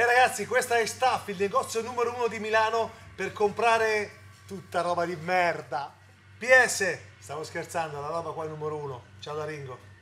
E ragazzi, questa è Staff, il negozio numero uno di Milano per comprare tutta roba di merda. PS, stavo scherzando, la roba qua è numero uno. Ciao da Ringo.